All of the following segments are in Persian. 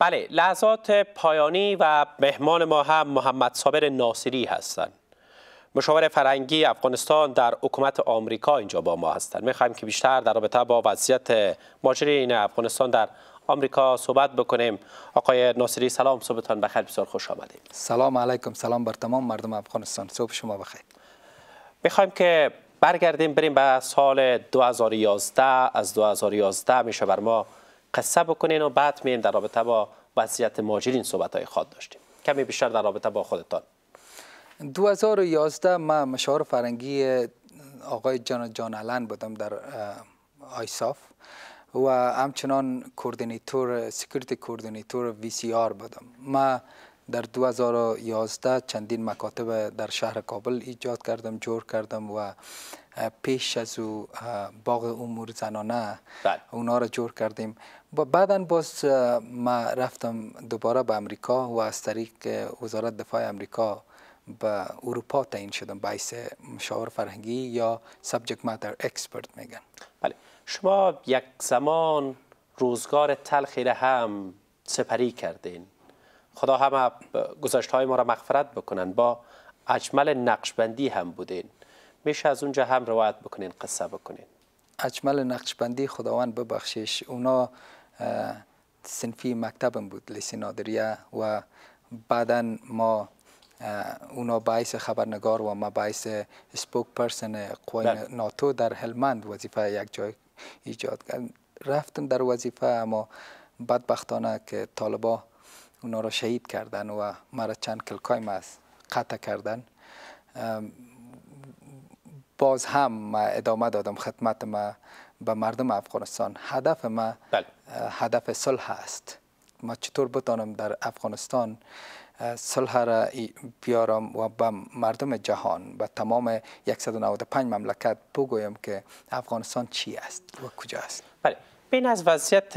بله لحظات پایانی و مهمان ما هم محمد صابر ناصری هستند مشاور فرنگی افغانستان در حکومت آمریکا اینجا با ما هستند میخوایم که بیشتر در رابطه با وضعیت ماجرین افغانستان در آمریکا صحبت بکنیم آقای ناصری سلام صبحتان بخیر بسیار خوش آمدید سلام علیکم سلام بر تمام مردم افغانستان صبح شما بخیر میخوایم که برگردیم بریم به سال 2011 از 2011 میشه بر ما قصه بکنین و بعد میایم در رابطه با وضعیت ماجرین صحبت های خواهد داشتیم کمی بیشتر در رابطه با خودتان 2011 من مشاور فرنگی آقای جان جان علن بودم در آیساف و همچنان کوردینیتور سکیوریتی کوردینیتور وی سی آر بودم من در 2011 چندین مکاتب در شهر کابل ایجاد کردم جور کردم و پیش از او باغ امور زنانه اونها بله. اونا را جور کردیم و بعدا باز ما رفتم دوباره به امریکا و از طریق وزارت دفاع امریکا به اروپا تعیین شدم باعث مشاور فرهنگی یا سبجکت ماتر اکسپرت میگن بله شما یک زمان روزگار تلخی را هم سپری کردین خدا همه گذشت های ما را مغفرت بکنن با اجمل نقشبندی هم بودین میشه از اونجا هم روایت بکنین قصه بکنین اجمل نقشبندی خداوند ببخشش اونا سنفی مکتبم بود لیسی نادریه و بعدا ما اونا باعث خبرنگار و ما باعث سپوک پرسن قوای بله. ناتو در هلمند وظیفه یک جای ایجاد کرد رفتم در وظیفه اما بدبختانه که طالبا اونا را شهید کردن و مرا چند کلکای ما قطع کردن باز هم ما ادامه دادم خدمت ما به مردم افغانستان هدف ما بله. هدف صلح است ما چطور بتانم در افغانستان صلح را بیارم و به مردم جهان و تمام 195 مملکت بگویم که افغانستان چی است و کجا است بله بین از وضعیت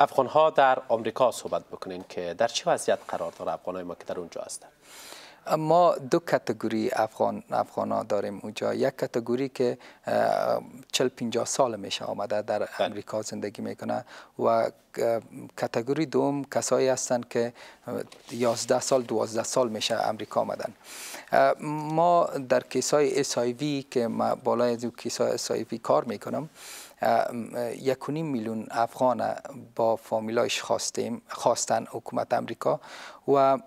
افغان ها در آمریکا صحبت بکنین که در چه وضعیت قرار داره افغان های ما که در اونجا هستن ما دو کتگوری افغان افغان ها داریم اونجا یک کتگوری که 40 50 سال میشه آمده در بله. امریکا زندگی میکنه و کتگوری دوم کسایی هستند که 11 سال 12 سال میشه امریکا آمدن ما در کیسای اس که ما بالای از کیسای اس کار میکنم یکونیم میلیون افغان با فامیلایش خواستیم خواستن حکومت امریکا و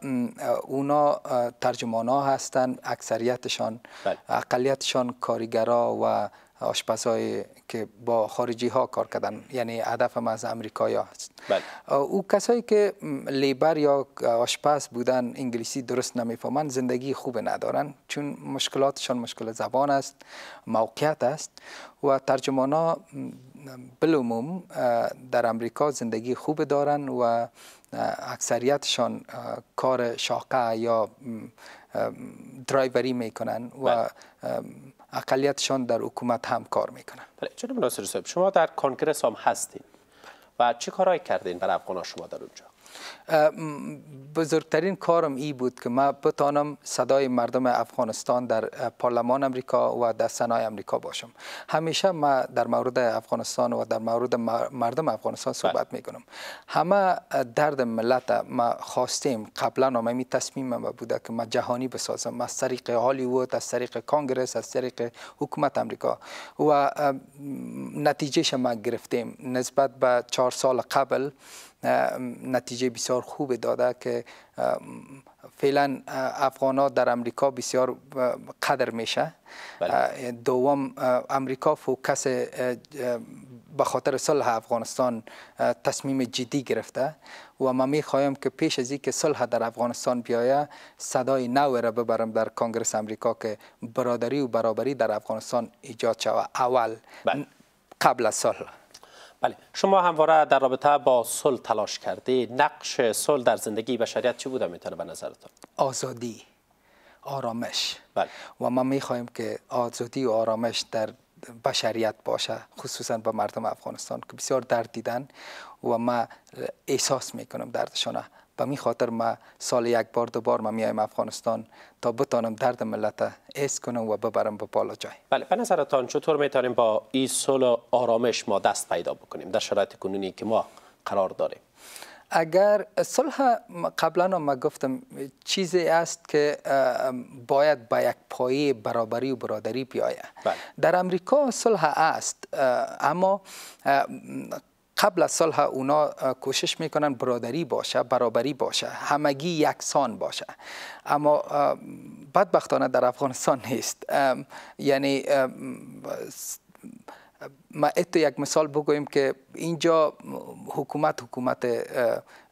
اونا ترجمان ها هستن اکثریتشان بله. اقلیتشان کارگرا و آشپزهایی که با خارجی ها کار کردن یعنی هدف ما از امریکایی هست بله. او کسایی که لیبر یا آشپز بودن انگلیسی درست نمیفهمند زندگی خوب ندارن چون مشکلاتشان مشکل زبان است موقعیت است و ترجمان ها بلوموم در امریکا زندگی خوب دارن و اکثریتشان کار شاقه یا درایوری میکنن و بله. اقلیتشان در حکومت هم کار میکنن بله جناب ناصر صاحب شما در کنگره هم هستین و چه کارهایی کردین برای افغان شما در اونجا بزرگترین کارم ای بود که ما بتانم صدای مردم افغانستان در پارلمان امریکا و در سنای امریکا باشم همیشه ما در مورد افغانستان و در مورد مردم افغانستان بله. صحبت میکنم همه درد ملت ما خواستیم قبلا می تصمیم ما بوده که ما جهانی بسازم از طریق هالیوود از طریق کانگرس از طریق حکومت امریکا و نتیجه شما گرفتیم نسبت به چهار سال قبل نتیجه بسیار خوب داده که فعلا افغان ها در امریکا بسیار قدر میشه بله. دوم امریکا فوکس به خاطر صلح افغانستان تصمیم جدی گرفته و ما می که پیش از که صلح در افغانستان بیایه صدای نو را ببرم در کنگرس امریکا که برادری و برابری در افغانستان ایجاد شود اول بله. قبل از صلح بله شما همواره در رابطه با صلح تلاش کردی نقش صلح در زندگی بشریت چی بوده میتونه به نظرتان آزادی آرامش بله. و ما میخواهیم که آزادی و آرامش در بشریت باشه خصوصا به با مردم افغانستان که بسیار درد دیدن و ما احساس میکنم دردشانه به می خاطر ما سال یک بار دو بار ما میایم افغانستان تا بتانم درد ملت ایس کنم و ببرم به بالا جای بله به نظرتان چطور میتونیم با این صلح آرامش ما دست پیدا بکنیم در شرایط کنونی که ما قرار داریم اگر صلح قبلا ما گفتم چیزی است که باید با یک پایه برابری و برادری بیاید بله. در امریکا صلح است اما قبل از صلح اونا کوشش میکنن برادری باشه برابری باشه همگی یکسان باشه اما بدبختانه در افغانستان نیست یعنی ما اتو یک مثال بگویم که اینجا حکومت حکومت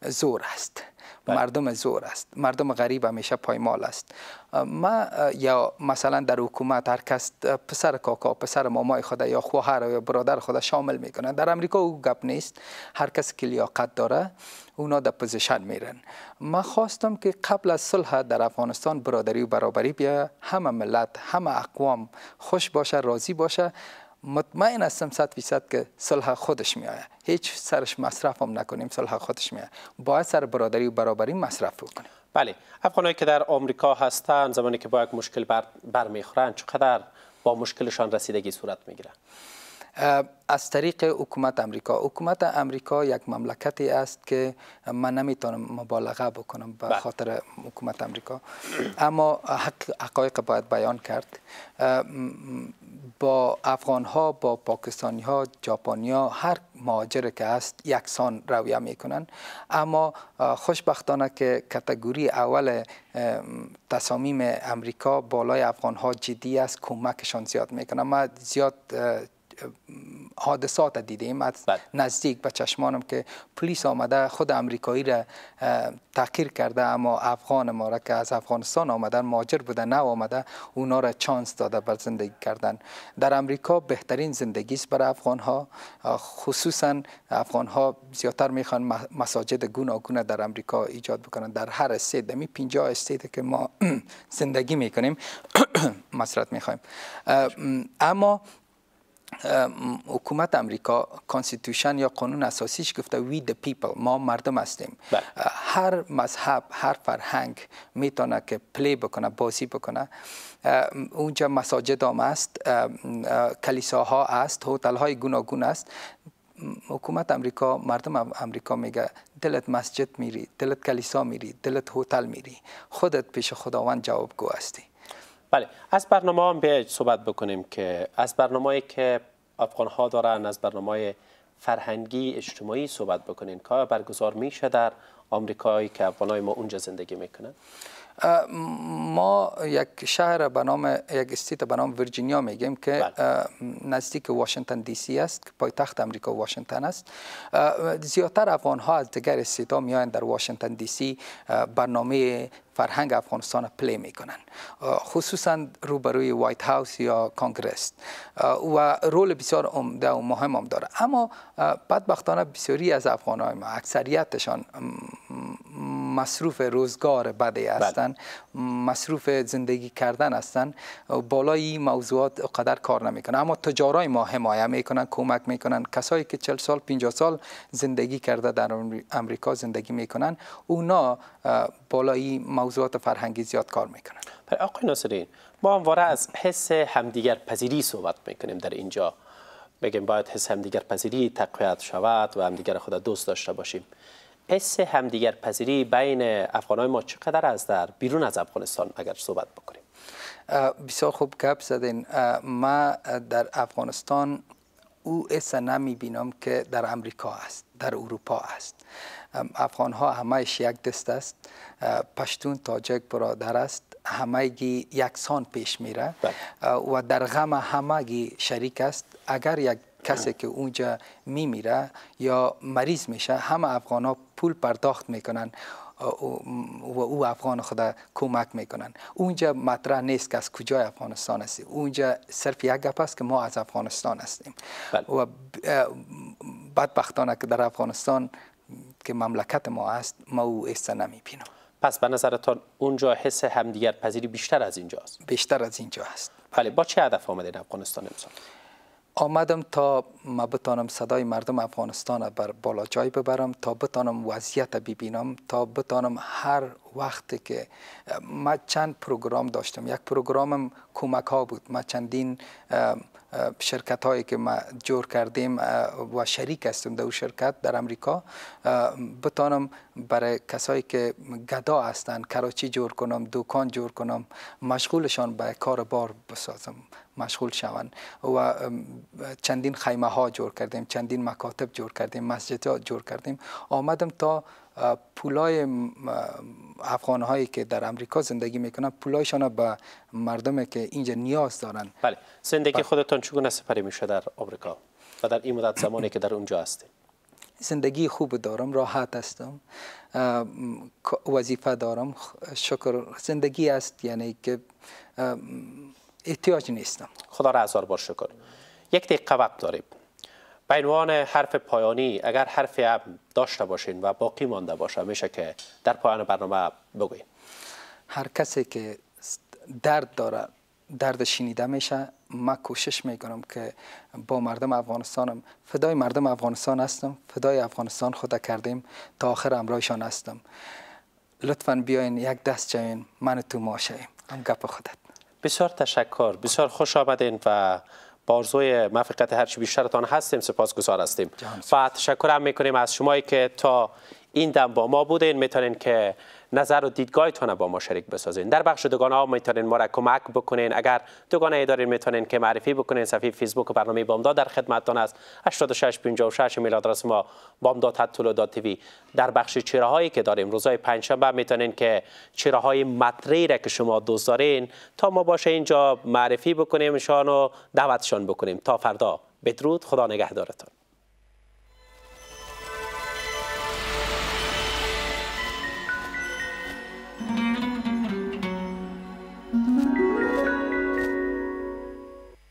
زور است بله. مردم زور است مردم غریب همیشه پایمال است ما یا مثلا در حکومت هر پسر کاکا پسر مامای خدا یا خواهر یا برادر خدا شامل میکنه در امریکا او گپ نیست هر کس که لیاقت داره اونا در پوزیشن میرن ما خواستم که قبل از صلح در افغانستان برادری و برابری بیا همه ملت همه اقوام خوش باشه راضی باشه مطمئن هستم صد فیصد که صلح خودش می آید هیچ سرش مصرف هم نکنیم صلح خودش می آید باید سر برادری و برابری مصرف بکنیم بله افغانایی که در آمریکا هستند زمانی که با یک مشکل بر, بر چقدر با مشکلشان رسیدگی صورت میگیره از طریق حکومت امریکا حکومت امریکا یک مملکتی است که من نمیتونم مبالغه بکنم به بله. خاطر حکومت امریکا اما حقایق باید بیان کرد با افغان ها با پاکستانی ها جاپانی ها هر مهاجر که هست یکسان رویه میکنن اما خوشبختانه که کتگوری اول تصامیم امریکا بالای افغان ها جدی است کمکشان زیاد میکنن ما زیاد حادثات دیدیم از بله. نزدیک به چشمانم که پلیس آمده خود امریکایی را تحقیر کرده اما افغان ما را که از افغانستان آمدن ماجر بوده نه آمده اونا را چانس داده بر زندگی کردن در امریکا بهترین زندگی است برای افغان ها خصوصا افغان ها زیادتر میخوان مساجد گوناگون در امریکا ایجاد بکنن در هر استیت می 50 استیت که ما زندگی میکنیم مسرت میخوایم اما حکومت امریکا کانستیتوشن یا قانون اساسیش گفته وی د پیپل ما مردم هستیم بله. هر مذهب هر فرهنگ میتونه که پلی بکنه بازی بکنه اونجا مساجد هم است کلیساها است هتل های گوناگون است حکومت امریکا مردم امریکا میگه دلت مسجد میری دلت کلیسا میری دلت هتل میری خودت پیش خداوند جوابگو هستی بله از برنامه هم بیاید صحبت بکنیم که از برنامه که افغان ها دارن از برنامه فرهنگی اجتماعی صحبت بکنین که برگزار میشه در آمریکایی که افغانای ما اونجا زندگی میکنن ما یک شهر به نام یک استیت به نام ویرجینیا میگیم که بله. نزدیک واشنگتن دی سی است که پایتخت امریکا واشنگتن است زیاتر افغان ها از دیگر استیت ها میان در واشنگتن دی سی برنامه فرهنگ افغانستان پلی میکنن خصوصا روبروی وایت هاوس یا کانگرس و رول بسیار عمده و مهم هم داره اما بدبختانه بسیاری از افغانهای ما اکثریتشان مصروف روزگار بده بله. هستند مصروف زندگی کردن هستند بالای موضوعات قدر کار نمیکنن اما تجارای ما حمایه میکنن کمک میکنن کسایی که 40 سال 50 سال زندگی کرده در امریکا زندگی میکنن اونا بالای موضوعات فرهنگی زیاد کار میکنن آقای ناصرین ما همواره از حس همدیگر پذیری صحبت میکنیم در اینجا بگیم باید حس همدیگر پذیری تقویت شود و همدیگر خود دوست داشته باشیم حس همدیگر پذیری بین افغانای ما چقدر از در بیرون از افغانستان اگر صحبت بکنیم بسیار خوب گپ زدین ما در افغانستان او اسا نمی بینم که در امریکا است در اروپا است افغان ها همه یک دست است پشتون تاجک برادر است همگی یکسان پیش میره بله. و در غم همگی شریک است اگر یک کسی که اونجا میمیره یا مریض میشه همه افغان ها پول پرداخت میکنن و او افغان خود کمک میکنن اونجا مطرح نیست که از کجای افغانستان هستیم اونجا صرف یک گپ است که ما از افغانستان هستیم بله. و بدبختانه که در افغانستان که مملکت ما است ما او ایستا نمیبینم پس به نظرتان اونجا حس همدیگر پذیری بیشتر از اینجاست بیشتر از اینجا هست بله با چه هدف آمده افغانستان امسال آمدم تا ما بتانم صدای مردم افغانستان بر بالا جای ببرم تا بتانم وضعیت ببینم تا بتانم هر وقتی که ما چند پروگرام داشتم یک پروگرامم کمک ها بود ما چندین شرکت هایی که ما جور کردیم و شریک هستم در شرکت در امریکا بتانم برای کسایی که گدا هستند کراچی جور کنم دوکان جور کنم مشغولشان به کار بار بسازم مشغول شوند و چندین خیمه ها جور کردیم چندین مکاتب جور کردیم مسجد ها جور کردیم آمدم تا پولای افغان هایی که در امریکا زندگی میکنن پولایشان به مردم که اینجا نیاز دارن بله زندگی بله. خودتان چگونه سپری میشه در امریکا و در این مدت زمانی که در اونجا هستیم زندگی خوب دارم راحت هستم وظیفه دارم شکر زندگی است یعنی که احتیاج نیستم خدا را هزار بار شکر یک دقیقه وقت داریم به عنوان حرف پایانی اگر حرف هم داشته باشین و باقی مانده باشه میشه که در پایان برنامه بگوین هر کسی که درد داره درد شنیده میشه ما کوشش میکنم که با مردم افغانستانم فدای مردم افغانستان هستم فدای افغانستان خود کردیم تا آخر امرایشان هستم لطفا بیاین یک دست جایین من تو ما هم گپ خودت بسیار تشکر بسیار خوش آمدین و بارزوی مفقیت موفقیت هرچی بیشترتان هستیم سپاسگزار هستیم و تشکر میکنیم از شمایی که تا این دم با ما بودین میتونین که نظر و دیدگاهتون با ما شریک بسازین در بخش دوگانه ها میتونین ما را کمک بکنین اگر دوگانه ای دارین میتونین که معرفی بکنین صفحه فیسبوک و برنامه بامداد در خدمتتان است 8656 ایمیل آدرس ما بامداد@tv در بخش چراهایی که داریم روزهای پنجشنبه میتونین که چیره های را که شما دوست دارین تا ما باشه اینجا معرفی بکنیم شان و دعوتشان بکنیم تا فردا بدرود خدا نگهدارتان